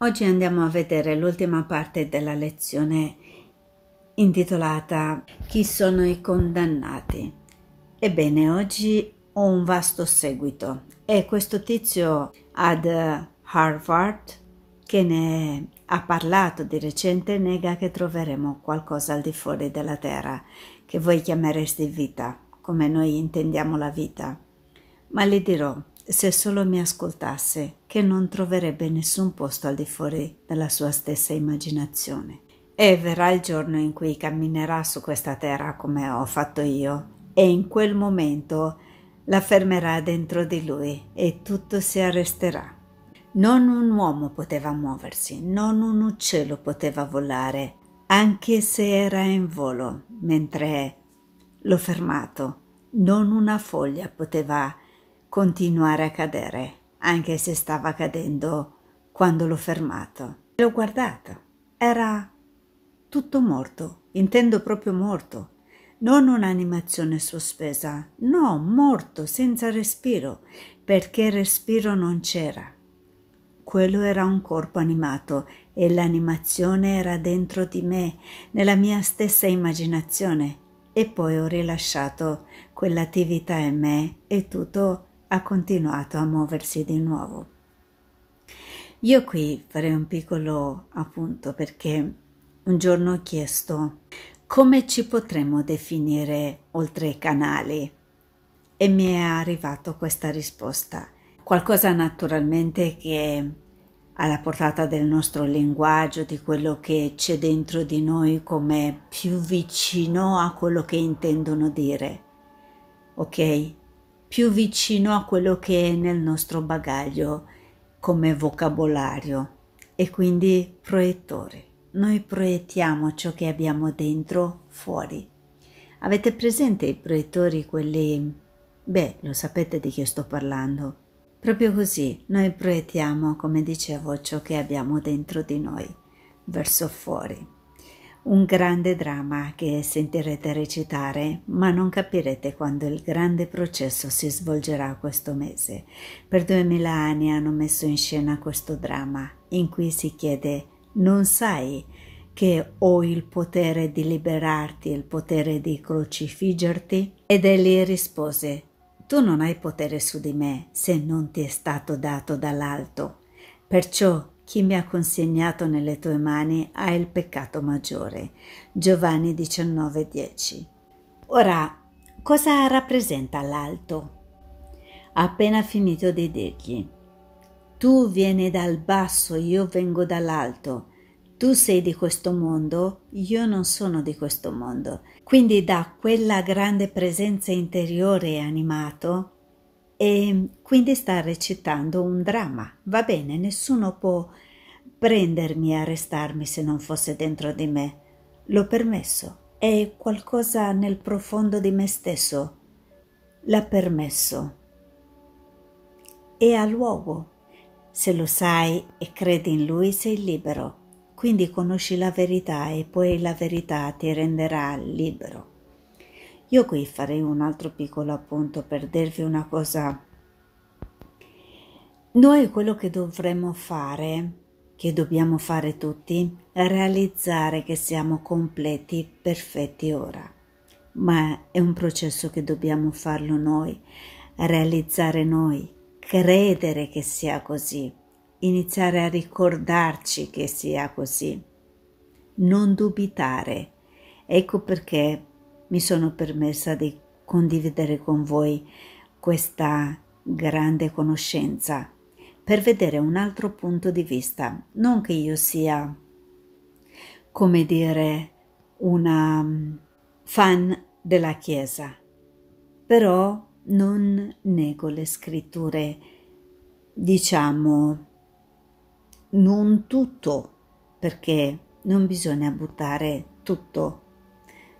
Oggi andiamo a vedere l'ultima parte della lezione intitolata Chi sono i condannati? Ebbene, oggi ho un vasto seguito e questo tizio ad Harvard che ne ha parlato di recente nega che troveremo qualcosa al di fuori della terra che voi chiamereste vita, come noi intendiamo la vita. Ma le dirò se solo mi ascoltasse, che non troverebbe nessun posto al di fuori della sua stessa immaginazione. E verrà il giorno in cui camminerà su questa terra come ho fatto io, e in quel momento la fermerà dentro di lui e tutto si arresterà. Non un uomo poteva muoversi, non un uccello poteva volare, anche se era in volo, mentre l'ho fermato, non una foglia poteva muoversi continuare a cadere, anche se stava cadendo quando l'ho fermato. L'ho guardato. Era tutto morto, intendo proprio morto. Non un'animazione sospesa, no, morto, senza respiro, perché respiro non c'era. Quello era un corpo animato e l'animazione era dentro di me, nella mia stessa immaginazione. E poi ho rilasciato quell'attività in me e tutto ha continuato a muoversi di nuovo. Io qui farei un piccolo appunto perché un giorno ho chiesto come ci potremmo definire oltre i canali e mi è arrivata questa risposta. Qualcosa naturalmente che è alla portata del nostro linguaggio, di quello che c'è dentro di noi come più vicino a quello che intendono dire. Ok? più vicino a quello che è nel nostro bagaglio come vocabolario e quindi proiettore. Noi proiettiamo ciò che abbiamo dentro fuori. Avete presente i proiettori, quelli... Beh, lo sapete di chi sto parlando. Proprio così, noi proiettiamo, come dicevo, ciò che abbiamo dentro di noi, verso fuori un grande dramma che sentirete recitare, ma non capirete quando il grande processo si svolgerà questo mese. Per duemila anni hanno messo in scena questo dramma in cui si chiede non sai che ho il potere di liberarti, il potere di crocifiggerti? Ed egli rispose tu non hai potere su di me se non ti è stato dato dall'alto. Perciò chi mi ha consegnato nelle tue mani ha il peccato maggiore. Giovanni 19:10. Ora, cosa rappresenta l'alto? Ha Appena finito di dirgli, tu vieni dal basso, io vengo dall'alto. Tu sei di questo mondo, io non sono di questo mondo. Quindi da quella grande presenza interiore animato e quindi sta recitando un dramma. Va bene, nessuno può prendermi e arrestarmi se non fosse dentro di me. L'ho permesso. È qualcosa nel profondo di me stesso. L'ha permesso. E luogo. Se lo sai e credi in lui sei libero. Quindi conosci la verità e poi la verità ti renderà libero. Io qui farei un altro piccolo appunto per dirvi una cosa. Noi quello che dovremmo fare, che dobbiamo fare tutti, è realizzare che siamo completi, perfetti ora. Ma è un processo che dobbiamo farlo noi, realizzare noi, credere che sia così, iniziare a ricordarci che sia così, non dubitare. Ecco perché mi sono permessa di condividere con voi questa grande conoscenza per vedere un altro punto di vista, non che io sia, come dire, una mm, fan della Chiesa, però non nego le scritture, diciamo, non tutto, perché non bisogna buttare tutto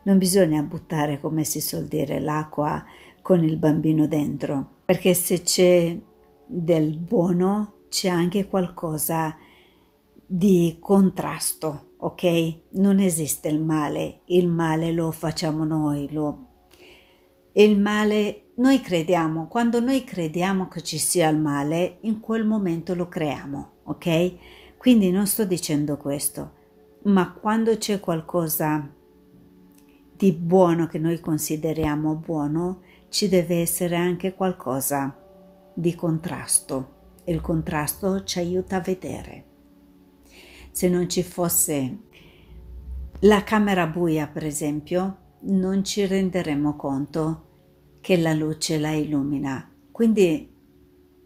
non bisogna buttare, come si suol dire, l'acqua con il bambino dentro, perché se c'è del buono c'è anche qualcosa di contrasto, ok? Non esiste il male, il male lo facciamo noi, lo... il male noi crediamo, quando noi crediamo che ci sia il male, in quel momento lo creiamo, ok? Quindi non sto dicendo questo, ma quando c'è qualcosa di buono che noi consideriamo buono ci deve essere anche qualcosa di contrasto e il contrasto ci aiuta a vedere. Se non ci fosse la camera buia, per esempio, non ci renderemmo conto che la luce la illumina. Quindi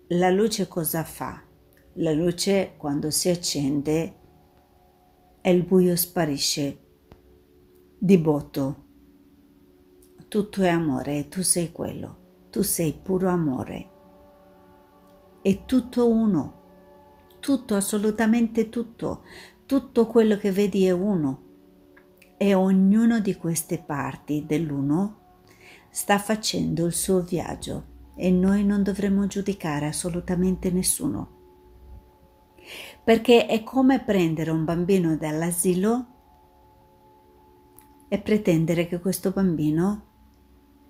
la luce cosa fa? La luce quando si accende e il buio sparisce, di botto. Tutto è amore, e tu sei quello, tu sei puro amore. È tutto uno, tutto, assolutamente tutto, tutto quello che vedi è uno. E ognuno di queste parti dell'uno sta facendo il suo viaggio e noi non dovremmo giudicare assolutamente nessuno. Perché è come prendere un bambino dall'asilo e pretendere che questo bambino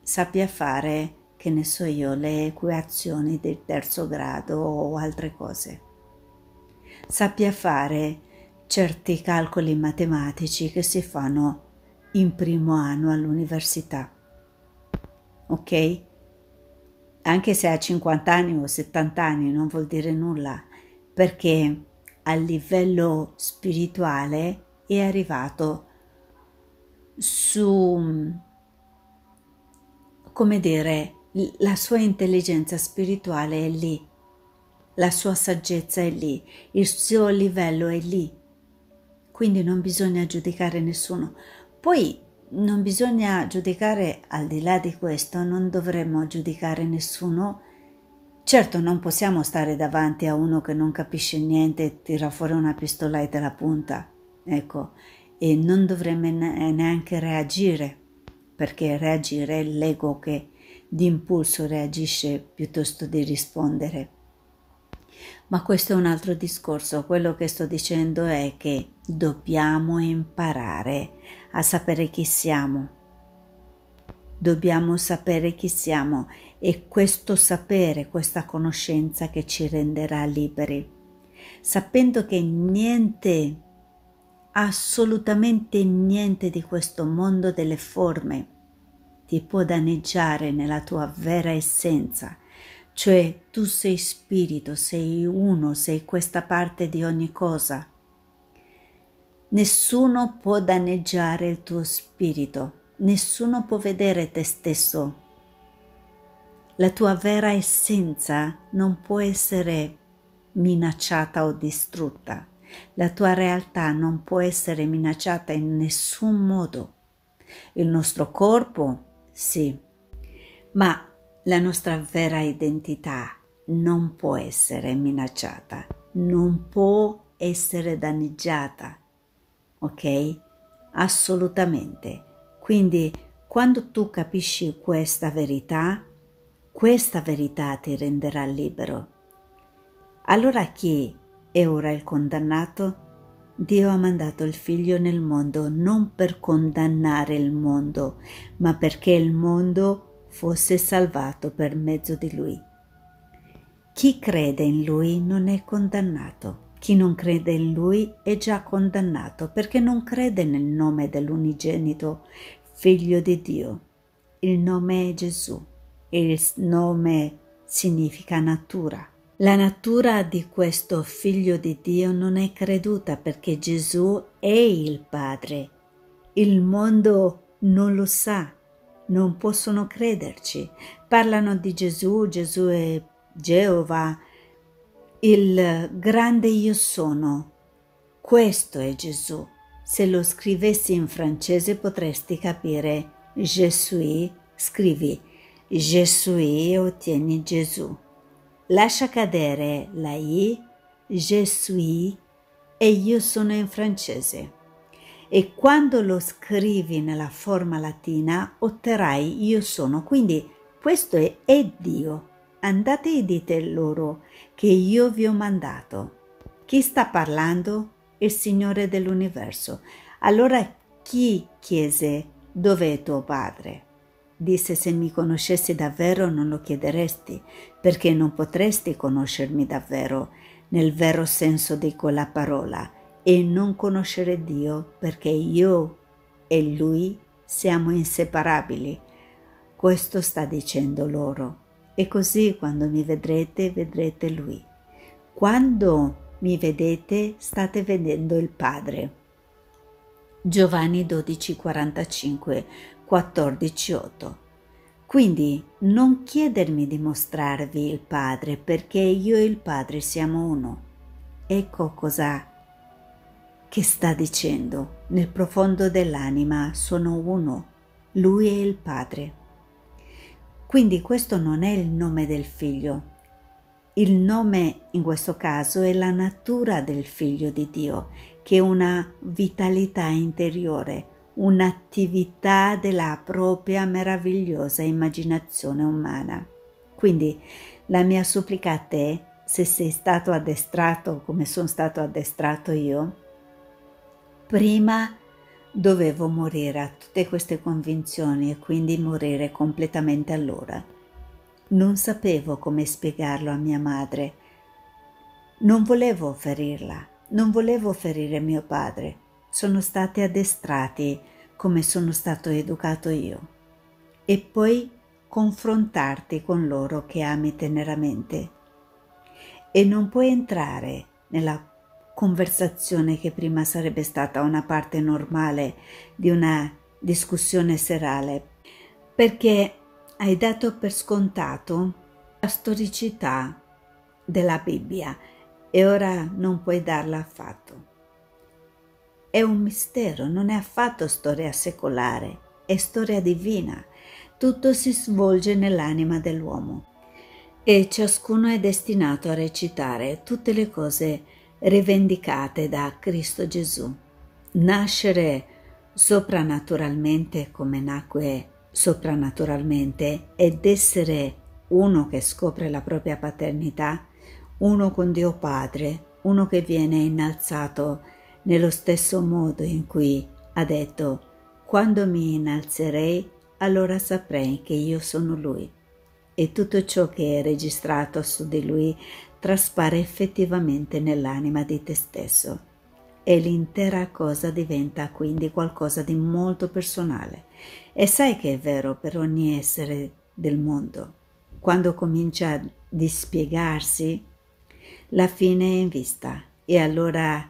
sappia fare, che ne so io, le equazioni del terzo grado o altre cose. Sappia fare certi calcoli matematici che si fanno in primo anno all'università. Ok? Anche se ha 50 anni o 70 anni non vuol dire nulla, perché a livello spirituale è arrivato a su, come dire, la sua intelligenza spirituale è lì, la sua saggezza è lì, il suo livello è lì. Quindi non bisogna giudicare nessuno. Poi non bisogna giudicare, al di là di questo, non dovremmo giudicare nessuno. Certo non possiamo stare davanti a uno che non capisce niente e tira fuori una pistola e te la punta. Ecco, e non dovremmo neanche reagire, perché reagire è l'ego che d'impulso reagisce piuttosto di rispondere. Ma questo è un altro discorso, quello che sto dicendo è che dobbiamo imparare a sapere chi siamo. Dobbiamo sapere chi siamo e questo sapere, questa conoscenza che ci renderà liberi, sapendo che niente assolutamente niente di questo mondo delle forme ti può danneggiare nella tua vera essenza, cioè tu sei spirito, sei uno, sei questa parte di ogni cosa. Nessuno può danneggiare il tuo spirito, nessuno può vedere te stesso. La tua vera essenza non può essere minacciata o distrutta la tua realtà non può essere minacciata in nessun modo. Il nostro corpo, sì, ma la nostra vera identità non può essere minacciata, non può essere danneggiata. Ok? Assolutamente. Quindi quando tu capisci questa verità, questa verità ti renderà libero. Allora chi e ora il condannato? Dio ha mandato il figlio nel mondo non per condannare il mondo, ma perché il mondo fosse salvato per mezzo di lui. Chi crede in lui non è condannato. Chi non crede in lui è già condannato perché non crede nel nome dell'unigenito figlio di Dio. Il nome è Gesù. Il nome significa natura. La natura di questo figlio di Dio non è creduta perché Gesù è il Padre. Il mondo non lo sa, non possono crederci. Parlano di Gesù, Gesù è Geova, il grande io sono. Questo è Gesù. Se lo scrivessi in francese potresti capire Je scrivi Je e ottieni Gesù. Lascia cadere la I, je suis e io sono in francese. E quando lo scrivi nella forma latina otterrai io sono. Quindi questo è, è Dio. Andate e dite loro che io vi ho mandato. Chi sta parlando? Il Signore dell'universo. Allora chi chiese dove è tuo padre? disse se mi conoscessi davvero non lo chiederesti, perché non potresti conoscermi davvero, nel vero senso di quella parola, e non conoscere Dio perché io e Lui siamo inseparabili. Questo sta dicendo loro. E così quando mi vedrete, vedrete Lui. Quando mi vedete, state vedendo il Padre. Giovanni 12:45 14.8. Quindi non chiedermi di mostrarvi il Padre perché io e il Padre siamo uno. Ecco cosa che sta dicendo. Nel profondo dell'anima sono uno, lui e il Padre. Quindi questo non è il nome del figlio. Il nome in questo caso è la natura del figlio di Dio, che è una vitalità interiore, un'attività della propria meravigliosa immaginazione umana. Quindi la mia supplica a te, se sei stato addestrato come sono stato addestrato io, prima dovevo morire a tutte queste convinzioni e quindi morire completamente allora. Non sapevo come spiegarlo a mia madre. Non volevo ferirla, non volevo ferire mio padre, sono stati addestrati come sono stato educato io e poi confrontarti con loro che ami teneramente e non puoi entrare nella conversazione che prima sarebbe stata una parte normale di una discussione serale perché hai dato per scontato la storicità della Bibbia e ora non puoi darla affatto. È un mistero, non è affatto storia secolare, è storia divina. Tutto si svolge nell'anima dell'uomo e ciascuno è destinato a recitare tutte le cose rivendicate da Cristo Gesù. Nascere sopranaturalmente come nacque sopranaturalmente ed essere uno che scopre la propria paternità, uno con Dio Padre, uno che viene innalzato nello stesso modo in cui ha detto quando mi innalzerei allora saprei che io sono lui e tutto ciò che è registrato su di lui traspare effettivamente nell'anima di te stesso e l'intera cosa diventa quindi qualcosa di molto personale e sai che è vero per ogni essere del mondo quando comincia a dispiegarsi la fine è in vista e allora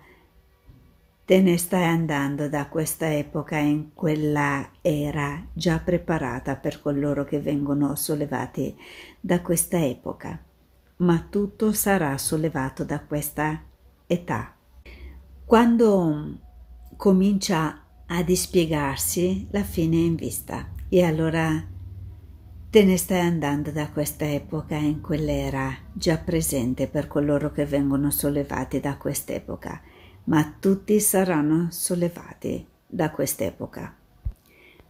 te ne stai andando da questa epoca in quella era già preparata per coloro che vengono sollevati da questa epoca, ma tutto sarà sollevato da questa età. Quando comincia a dispiegarsi, la fine è in vista e allora te ne stai andando da questa epoca in quell'era già presente per coloro che vengono sollevati da quest'epoca ma tutti saranno sollevati da quest'epoca.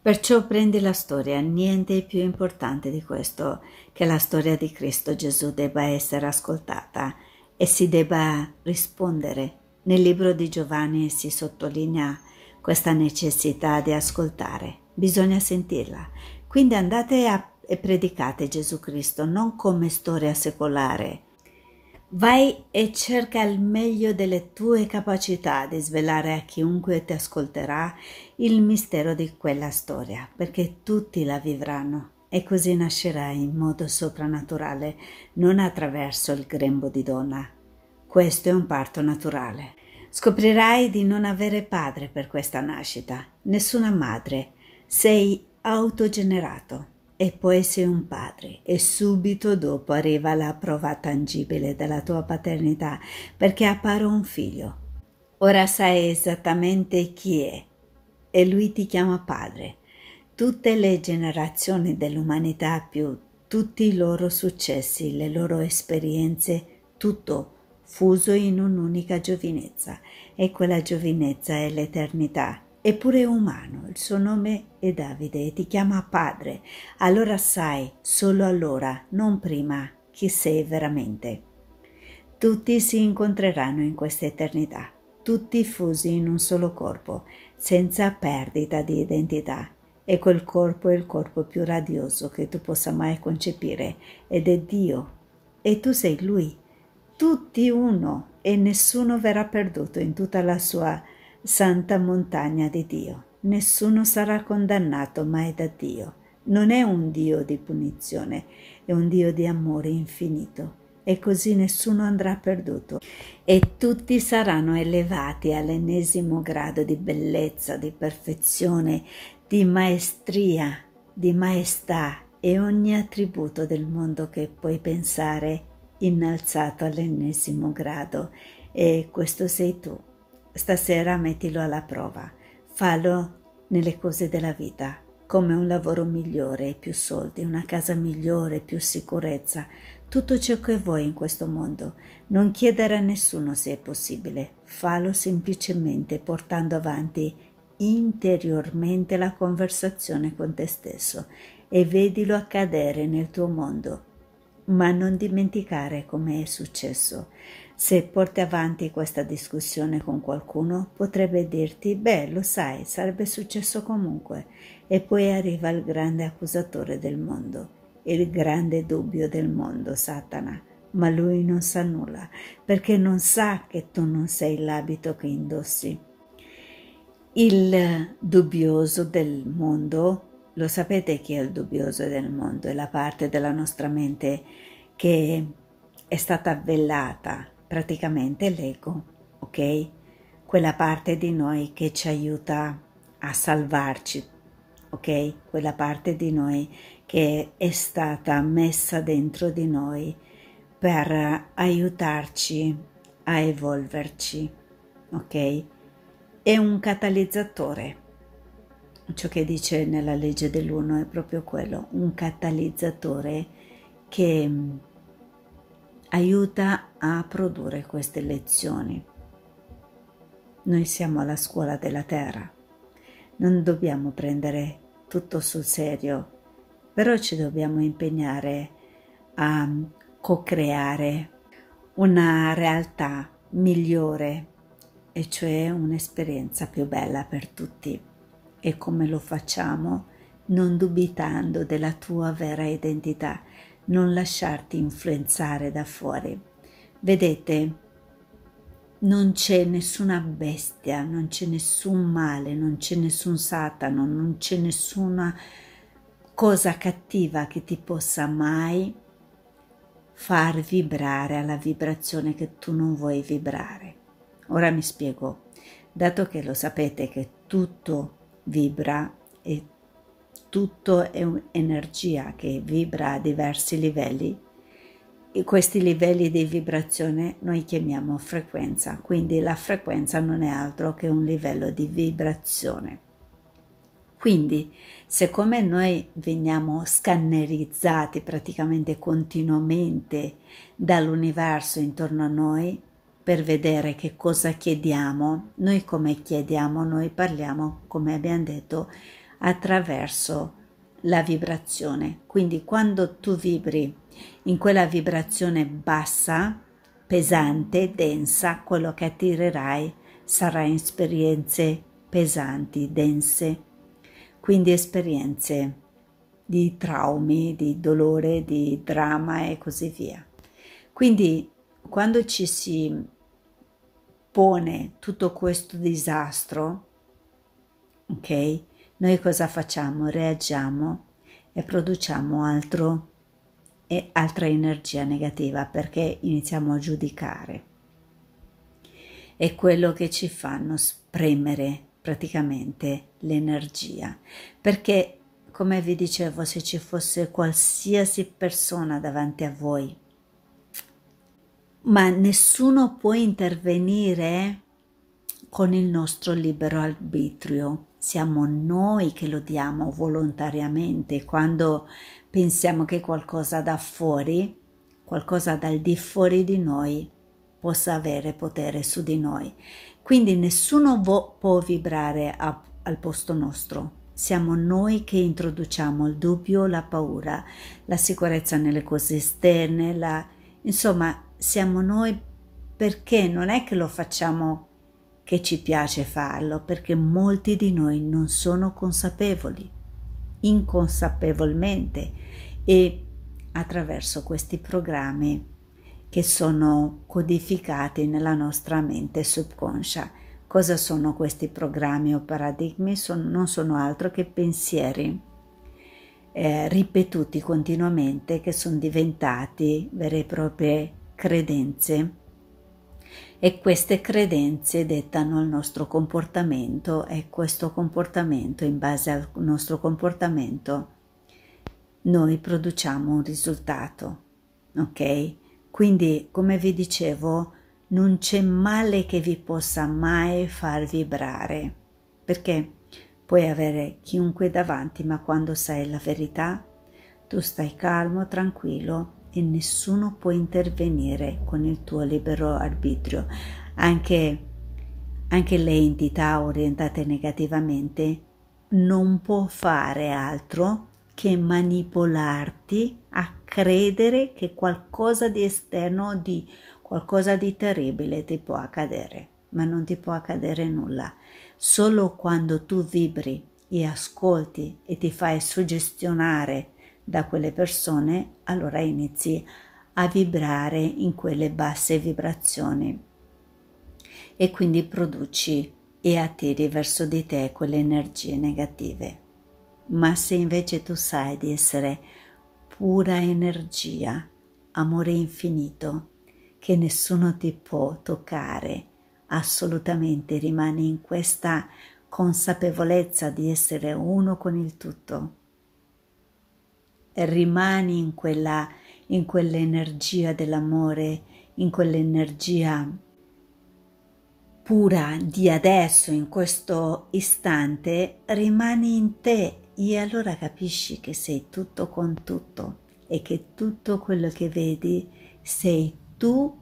Perciò prendi la storia, niente è più importante di questo, che la storia di Cristo Gesù debba essere ascoltata e si debba rispondere. Nel libro di Giovanni si sottolinea questa necessità di ascoltare, bisogna sentirla. Quindi andate a, e predicate Gesù Cristo non come storia secolare, Vai e cerca il meglio delle tue capacità di svelare a chiunque ti ascolterà il mistero di quella storia, perché tutti la vivranno e così nascerai in modo soprannaturale, non attraverso il grembo di donna. Questo è un parto naturale. Scoprirai di non avere padre per questa nascita, nessuna madre, sei autogenerato e poi sei un padre e subito dopo arriva la prova tangibile della tua paternità perché appare un figlio. Ora sai esattamente chi è e lui ti chiama padre. Tutte le generazioni dell'umanità più tutti i loro successi, le loro esperienze, tutto fuso in un'unica giovinezza e quella giovinezza è l'eternità, eppure è umano il suo nome è Davide e ti chiama padre, allora sai, solo allora, non prima, chi sei veramente. Tutti si incontreranno in questa eternità, tutti fusi in un solo corpo, senza perdita di identità. E quel corpo è il corpo più radioso che tu possa mai concepire, ed è Dio. E tu sei Lui, tutti uno, e nessuno verrà perduto in tutta la sua santa montagna di Dio nessuno sarà condannato mai da Dio. Non è un Dio di punizione, è un Dio di amore infinito. E così nessuno andrà perduto e tutti saranno elevati all'ennesimo grado di bellezza, di perfezione, di maestria, di maestà e ogni attributo del mondo che puoi pensare innalzato all'ennesimo grado. E questo sei tu. Stasera mettilo alla prova Fallo nelle cose della vita, come un lavoro migliore, più soldi, una casa migliore, più sicurezza, tutto ciò che vuoi in questo mondo. Non chiedere a nessuno se è possibile, fallo semplicemente portando avanti interiormente la conversazione con te stesso e vedilo accadere nel tuo mondo. Ma non dimenticare come è successo. Se porti avanti questa discussione con qualcuno, potrebbe dirti, beh, lo sai, sarebbe successo comunque. E poi arriva il grande accusatore del mondo, il grande dubbio del mondo, Satana. Ma lui non sa nulla, perché non sa che tu non sei l'abito che indossi. Il dubbioso del mondo, lo sapete chi è il dubbioso del mondo? È la parte della nostra mente che è stata avvellata praticamente l'ego, ok? Quella parte di noi che ci aiuta a salvarci, ok? Quella parte di noi che è stata messa dentro di noi per aiutarci a evolverci, ok? È un catalizzatore. Ciò che dice nella legge dell'uno è proprio quello, un catalizzatore che aiuta a produrre queste lezioni. Noi siamo alla scuola della terra, non dobbiamo prendere tutto sul serio, però ci dobbiamo impegnare a co-creare una realtà migliore, e cioè un'esperienza più bella per tutti. E come lo facciamo? Non dubitando della tua vera identità, non lasciarti influenzare da fuori. Vedete, non c'è nessuna bestia, non c'è nessun male, non c'è nessun satano, non c'è nessuna cosa cattiva che ti possa mai far vibrare alla vibrazione che tu non vuoi vibrare. Ora mi spiego, dato che lo sapete che tutto vibra tutto è energia che vibra a diversi livelli e questi livelli di vibrazione noi chiamiamo frequenza, quindi la frequenza non è altro che un livello di vibrazione. Quindi, siccome noi veniamo scannerizzati praticamente continuamente dall'universo intorno a noi per vedere che cosa chiediamo, noi come chiediamo, noi parliamo, come abbiamo detto, attraverso la vibrazione. Quindi quando tu vibri in quella vibrazione bassa, pesante, densa, quello che attirerai sarà esperienze pesanti, dense, quindi esperienze di traumi, di dolore, di dramma e così via. Quindi quando ci si pone tutto questo disastro, ok? noi cosa facciamo? Reagiamo e produciamo altro e altra energia negativa perché iniziamo a giudicare. È quello che ci fanno spremere praticamente l'energia, perché come vi dicevo, se ci fosse qualsiasi persona davanti a voi, ma nessuno può intervenire con il nostro libero arbitrio siamo noi che lo diamo volontariamente quando pensiamo che qualcosa da fuori, qualcosa dal di fuori di noi possa avere potere su di noi. Quindi nessuno vo- può vibrare a, al posto nostro. Siamo noi che introduciamo il dubbio, la paura, la sicurezza nelle cose esterne, la... insomma siamo noi perché non è che lo facciamo che ci piace farlo perché molti di noi non sono consapevoli, inconsapevolmente e attraverso questi programmi che sono codificati nella nostra mente subconscia. Cosa sono questi programmi o paradigmi? Sono, non sono altro che pensieri eh, ripetuti continuamente che sono diventati vere e proprie credenze e queste credenze dettano il nostro comportamento e questo comportamento, in base al nostro comportamento, noi produciamo un risultato, ok? Quindi, come vi dicevo, non c'è male che vi possa mai far vibrare, perché puoi avere chiunque davanti, ma quando sai la verità, tu stai calmo, tranquillo e nessuno può intervenire con il tuo libero arbitrio. Anche, anche le entità orientate negativamente non può fare altro che manipolarti a credere che qualcosa di esterno, di qualcosa di terribile ti può accadere, ma non ti può accadere nulla. Solo quando tu vibri e ascolti e ti fai suggestionare da quelle persone, allora inizi a vibrare in quelle basse vibrazioni e quindi produci e attiri verso di te quelle energie negative. Ma se invece tu sai di essere pura energia, amore infinito, che nessuno ti può toccare, assolutamente rimani in questa consapevolezza di essere uno con il tutto e rimani in, quella, in quell'energia dell'amore, in quell'energia pura di adesso, in questo istante, rimani in te e allora capisci che sei tutto con tutto e che tutto quello che vedi sei tu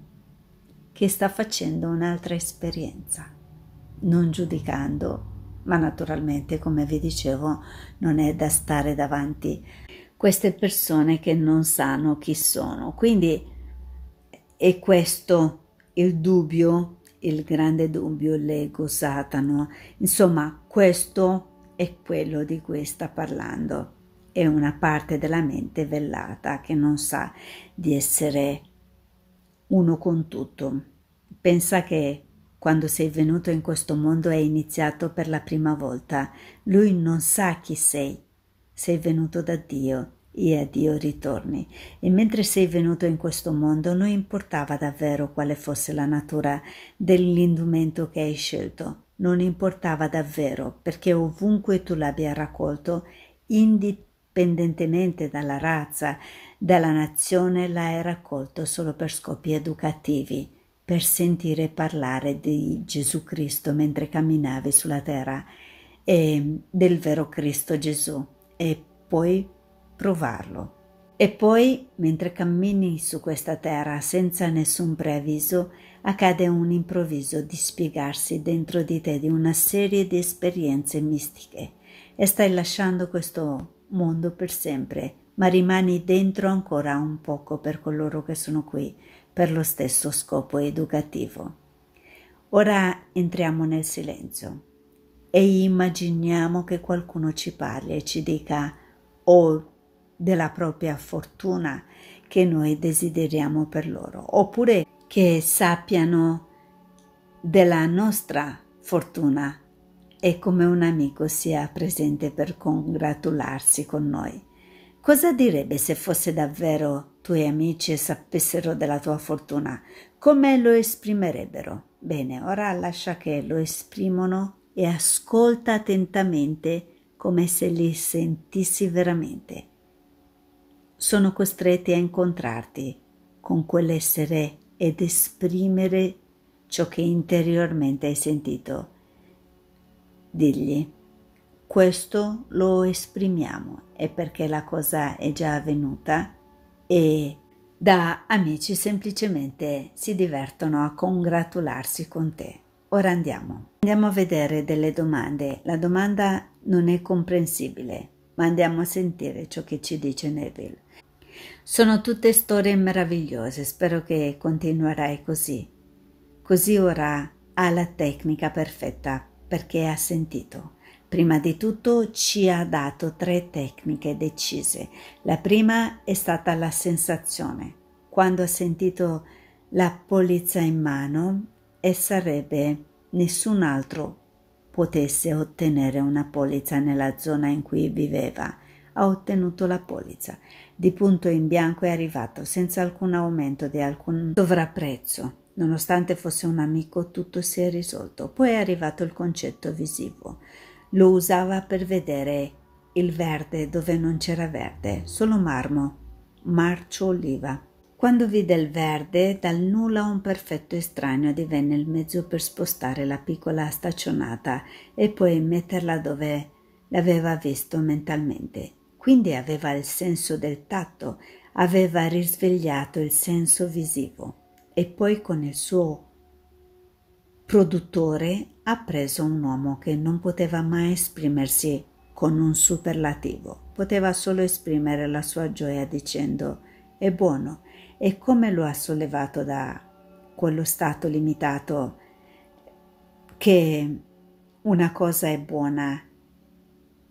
che sta facendo un'altra esperienza, non giudicando, ma naturalmente, come vi dicevo, non è da stare davanti queste persone che non sanno chi sono. Quindi è questo il dubbio, il grande dubbio, l'ego, Satano. Insomma, questo è quello di cui sta parlando. È una parte della mente vellata che non sa di essere uno con tutto. Pensa che quando sei venuto in questo mondo e hai iniziato per la prima volta, lui non sa chi sei, sei venuto da Dio e a Dio ritorni. E mentre sei venuto in questo mondo non importava davvero quale fosse la natura dell'indumento che hai scelto, non importava davvero perché ovunque tu l'abbia raccolto, indipendentemente dalla razza, dalla nazione, l'hai raccolto solo per scopi educativi per sentire parlare di Gesù Cristo mentre camminavi sulla terra e del vero Cristo Gesù e puoi provarlo. E poi, mentre cammini su questa terra senza nessun preavviso, accade un improvviso dispiegarsi dentro di te di una serie di esperienze mistiche e stai lasciando questo mondo per sempre, ma rimani dentro ancora un poco per coloro che sono qui per lo stesso scopo educativo. Ora entriamo nel silenzio e immaginiamo che qualcuno ci parli e ci dica o oh, della propria fortuna che noi desideriamo per loro, oppure che sappiano della nostra fortuna e come un amico sia presente per congratularsi con noi. Cosa direbbe se fosse davvero tuoi amici e sapessero della tua fortuna? Come lo esprimerebbero? Bene, ora lascia che lo esprimono e ascolta attentamente come se li sentissi veramente. Sono costretti a incontrarti con quell'essere ed esprimere ciò che interiormente hai sentito. Digli, questo lo esprimiamo, è perché la cosa è già avvenuta e da amici semplicemente si divertono a congratularsi con te. Ora andiamo. Andiamo a vedere delle domande. La domanda non è comprensibile, ma andiamo a sentire ciò che ci dice Neville. Sono tutte storie meravigliose, spero che continuerai così. Così ora ha la tecnica perfetta perché ha sentito. Prima di tutto ci ha dato tre tecniche decise. La prima è stata la sensazione. Quando ha sentito la polizza in mano e sarebbe nessun altro potesse ottenere una polizza nella zona in cui viveva. Ha ottenuto la polizza. Di punto in bianco è arrivato, senza alcun aumento di alcun sovrapprezzo. Nonostante fosse un amico, tutto si è risolto. Poi è arrivato il concetto visivo. Lo usava per vedere il verde dove non c'era verde, solo marmo, marcio oliva. Quando vide il verde, dal nulla un perfetto estraneo divenne il mezzo per spostare la piccola staccionata e poi metterla dove l'aveva visto mentalmente. Quindi aveva il senso del tatto, aveva risvegliato il senso visivo e poi con il suo produttore ha preso un uomo che non poteva mai esprimersi con un superlativo, poteva solo esprimere la sua gioia dicendo è buono, e come lo ha sollevato da quello stato limitato che una cosa è buona,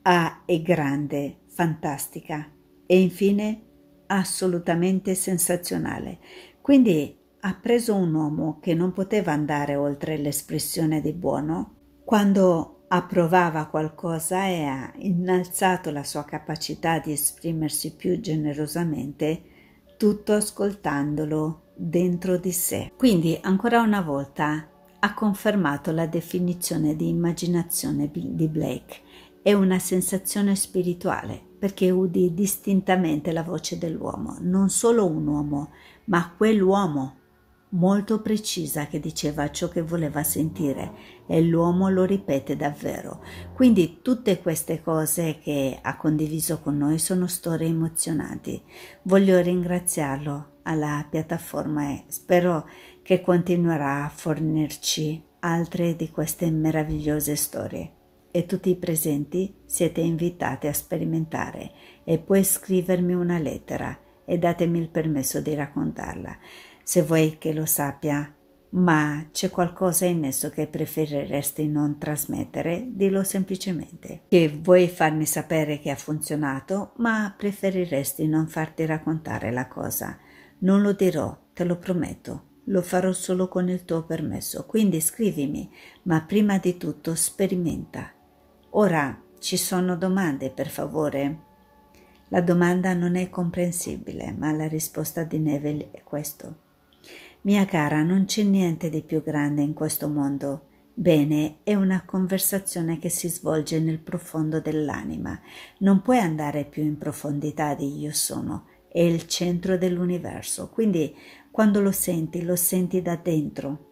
ha è grande, fantastica e infine assolutamente sensazionale. Quindi ha preso un uomo che non poteva andare oltre l'espressione di buono quando approvava qualcosa e ha innalzato la sua capacità di esprimersi più generosamente tutto ascoltandolo dentro di sé. Quindi ancora una volta ha confermato la definizione di immaginazione di Blake. È una sensazione spirituale perché udi distintamente la voce dell'uomo, non solo un uomo, ma quell'uomo molto precisa che diceva ciò che voleva sentire e l'uomo lo ripete davvero. Quindi tutte queste cose che ha condiviso con noi sono storie emozionanti. Voglio ringraziarlo alla piattaforma e spero che continuerà a fornirci altre di queste meravigliose storie. E tutti i presenti siete invitati a sperimentare e puoi scrivermi una lettera e datemi il permesso di raccontarla se vuoi che lo sappia, ma c'è qualcosa in esso che preferiresti non trasmettere, dillo semplicemente. Che vuoi farmi sapere che ha funzionato, ma preferiresti non farti raccontare la cosa. Non lo dirò, te lo prometto. Lo farò solo con il tuo permesso, quindi scrivimi, ma prima di tutto sperimenta. Ora ci sono domande, per favore? La domanda non è comprensibile, ma la risposta di Neville è questo. Mia cara, non c'è niente di più grande in questo mondo. Bene, è una conversazione che si svolge nel profondo dell'anima. Non puoi andare più in profondità di io sono. È il centro dell'universo. Quindi quando lo senti, lo senti da dentro.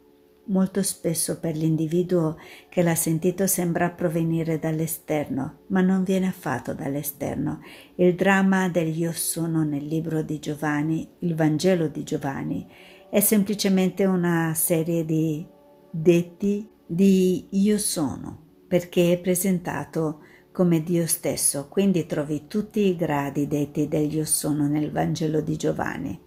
Molto spesso per l'individuo che l'ha sentito sembra provenire dall'esterno, ma non viene affatto dall'esterno. Il dramma del io sono nel libro di Giovanni, il Vangelo di Giovanni, è semplicemente una serie di detti di io sono, perché è presentato come Dio stesso, quindi trovi tutti i gradi detti del io sono nel Vangelo di Giovanni.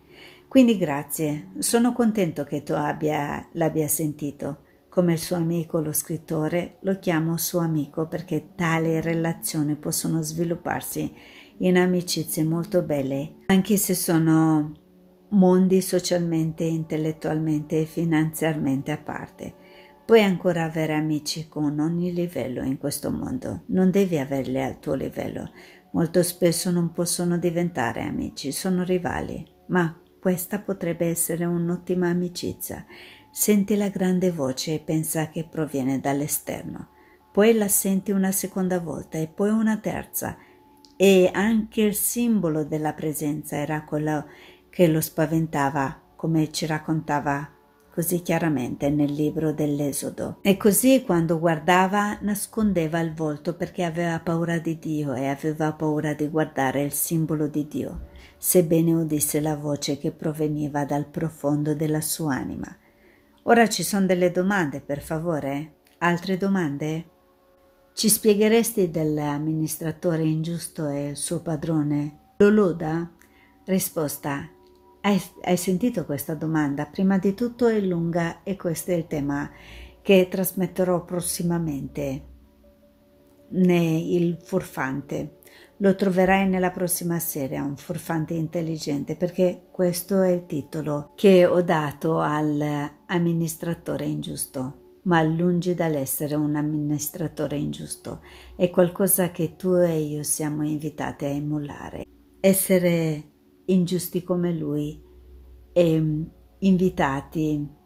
Quindi grazie, sono contento che tu abbia, l'abbia sentito. Come il suo amico, lo scrittore, lo chiamo suo amico perché tale relazione possono svilupparsi in amicizie molto belle, anche se sono mondi socialmente, intellettualmente e finanziariamente a parte. Puoi ancora avere amici con ogni livello in questo mondo, non devi averli al tuo livello. Molto spesso non possono diventare amici, sono rivali, ma questa potrebbe essere un'ottima amicizia. Senti la grande voce e pensa che proviene dall'esterno. Poi la senti una seconda volta e poi una terza. E anche il simbolo della presenza era quello che lo spaventava, come ci raccontava così chiaramente nel libro dell'Esodo. E così quando guardava nascondeva il volto perché aveva paura di Dio e aveva paura di guardare il simbolo di Dio, sebbene udisse la voce che proveniva dal profondo della sua anima. Ora ci sono delle domande, per favore? Altre domande? Ci spiegheresti dell'amministratore ingiusto e il suo padrone? Lo loda? Risposta hai, hai sentito questa domanda? Prima di tutto è lunga e questo è il tema che trasmetterò prossimamente il furfante. Lo troverai nella prossima serie, un furfante intelligente, perché questo è il titolo che ho dato all'amministratore ingiusto. Ma lungi dall'essere un amministratore ingiusto, è qualcosa che tu e io siamo invitati a emulare. Essere ingiusti come lui e ehm, invitati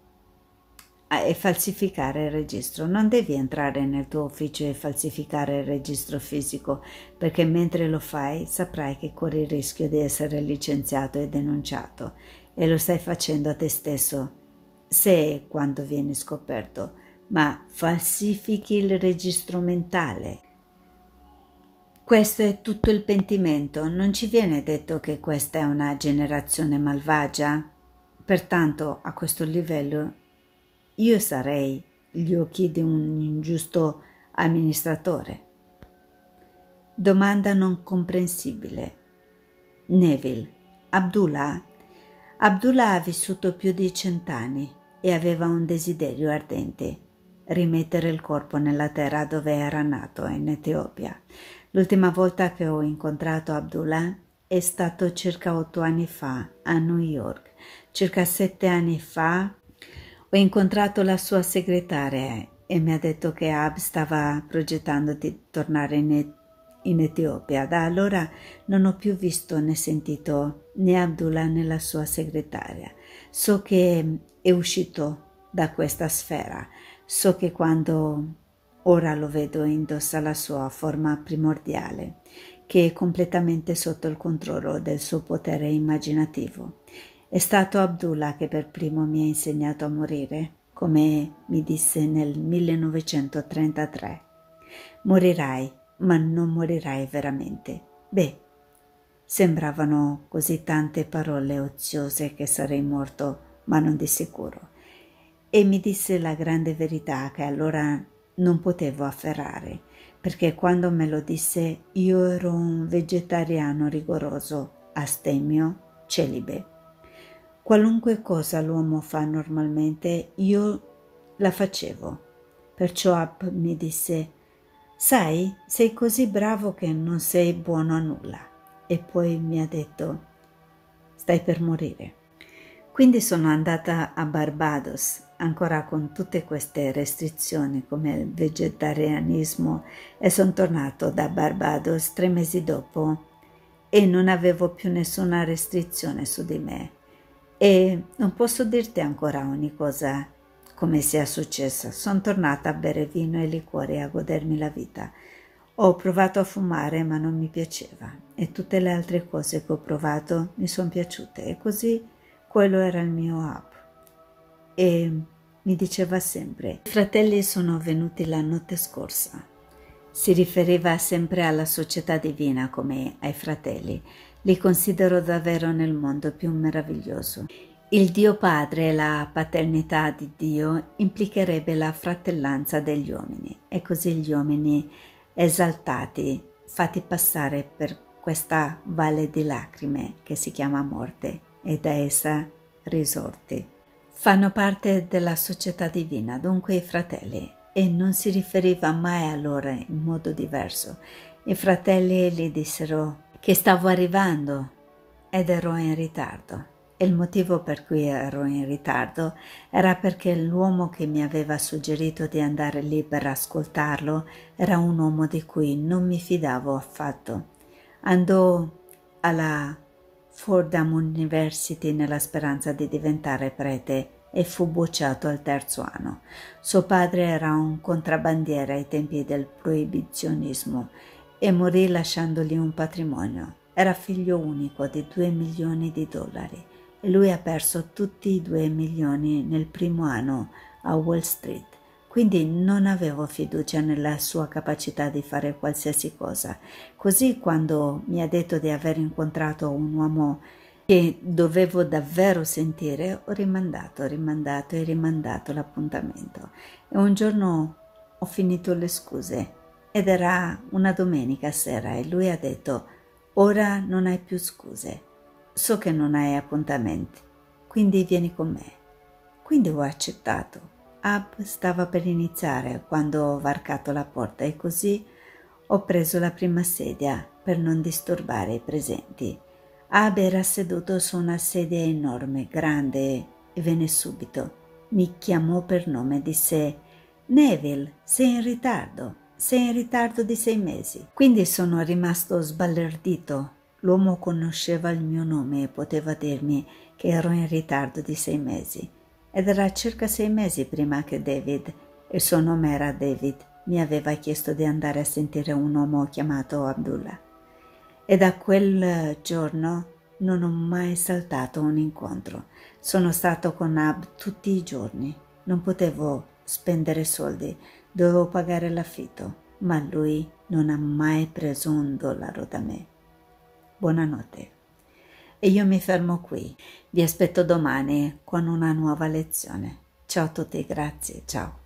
a falsificare il registro. Non devi entrare nel tuo ufficio e falsificare il registro fisico, perché mentre lo fai saprai che corri il rischio di essere licenziato e denunciato e lo stai facendo a te stesso se e quando vieni scoperto, ma falsifichi il registro mentale. Questo è tutto il pentimento, non ci viene detto che questa è una generazione malvagia? Pertanto, a questo livello, io sarei gli occhi di un ingiusto amministratore. Domanda non comprensibile. Neville, Abdullah? Abdullah ha vissuto più di cent'anni e aveva un desiderio ardente, rimettere il corpo nella terra dove era nato, in Etiopia, L'ultima volta che ho incontrato Abdullah è stato circa otto anni fa a New York. Circa sette anni fa ho incontrato la sua segretaria e mi ha detto che Ab stava progettando di tornare in, Et- in Etiopia. Da allora non ho più visto né sentito né Abdullah né la sua segretaria. So che è uscito da questa sfera. So che quando Ora lo vedo indossa la sua forma primordiale, che è completamente sotto il controllo del suo potere immaginativo. È stato Abdullah che per primo mi ha insegnato a morire, come mi disse nel 1933. Morirai, ma non morirai veramente. Beh, sembravano così tante parole oziose che sarei morto, ma non di sicuro. E mi disse la grande verità che allora non potevo afferrare, perché quando me lo disse io ero un vegetariano rigoroso, astemio, celibe. Qualunque cosa l'uomo fa normalmente io la facevo. Perciò Ab mi disse Sai, sei così bravo che non sei buono a nulla. E poi mi ha detto Stai per morire. Quindi sono andata a Barbados, ancora con tutte queste restrizioni come il vegetarianismo, e sono tornato da Barbados tre mesi dopo e non avevo più nessuna restrizione su di me. E non posso dirti ancora ogni cosa come sia successa. Sono tornata a bere vino e liquori e a godermi la vita. Ho provato a fumare ma non mi piaceva e tutte le altre cose che ho provato mi sono piaciute e così quello era il mio hub. E mi diceva sempre, i fratelli sono venuti la notte scorsa. Si riferiva sempre alla società divina come ai fratelli. Li considero davvero nel mondo più meraviglioso. Il Dio Padre e la paternità di Dio implicherebbe la fratellanza degli uomini e così gli uomini esaltati, fatti passare per questa valle di lacrime che si chiama morte e da essa risorti. Fanno parte della società divina, dunque i fratelli, e non si riferiva mai a loro in modo diverso. I fratelli gli dissero che stavo arrivando ed ero in ritardo. Il motivo per cui ero in ritardo era perché l'uomo che mi aveva suggerito di andare lì per ascoltarlo era un uomo di cui non mi fidavo affatto. Andò alla Fordham University nella speranza di diventare prete e fu bocciato al terzo anno. Suo padre era un contrabbandiere ai tempi del proibizionismo e morì lasciandogli un patrimonio. Era figlio unico di 2 milioni di dollari e lui ha perso tutti i 2 milioni nel primo anno a Wall Street quindi non avevo fiducia nella sua capacità di fare qualsiasi cosa. Così quando mi ha detto di aver incontrato un uomo che dovevo davvero sentire, ho rimandato, rimandato e rimandato l'appuntamento. E un giorno ho finito le scuse ed era una domenica sera e lui ha detto ora non hai più scuse, so che non hai appuntamenti, quindi vieni con me. Quindi ho accettato Ab stava per iniziare quando ho varcato la porta e così ho preso la prima sedia per non disturbare i presenti. Ab era seduto su una sedia enorme, grande e venne subito. Mi chiamò per nome e disse Neville, sei in ritardo, sei in ritardo di sei mesi. Quindi sono rimasto sballardito. L'uomo conosceva il mio nome e poteva dirmi che ero in ritardo di sei mesi ed era circa sei mesi prima che David, il suo nome era David, mi aveva chiesto di andare a sentire un uomo chiamato Abdullah. E da quel giorno non ho mai saltato un incontro. Sono stato con Ab tutti i giorni. Non potevo spendere soldi, dovevo pagare l'affitto, ma lui non ha mai preso un dollaro da me. Buonanotte. E io mi fermo qui. Vi aspetto domani con una nuova lezione. Ciao a tutti, grazie, ciao.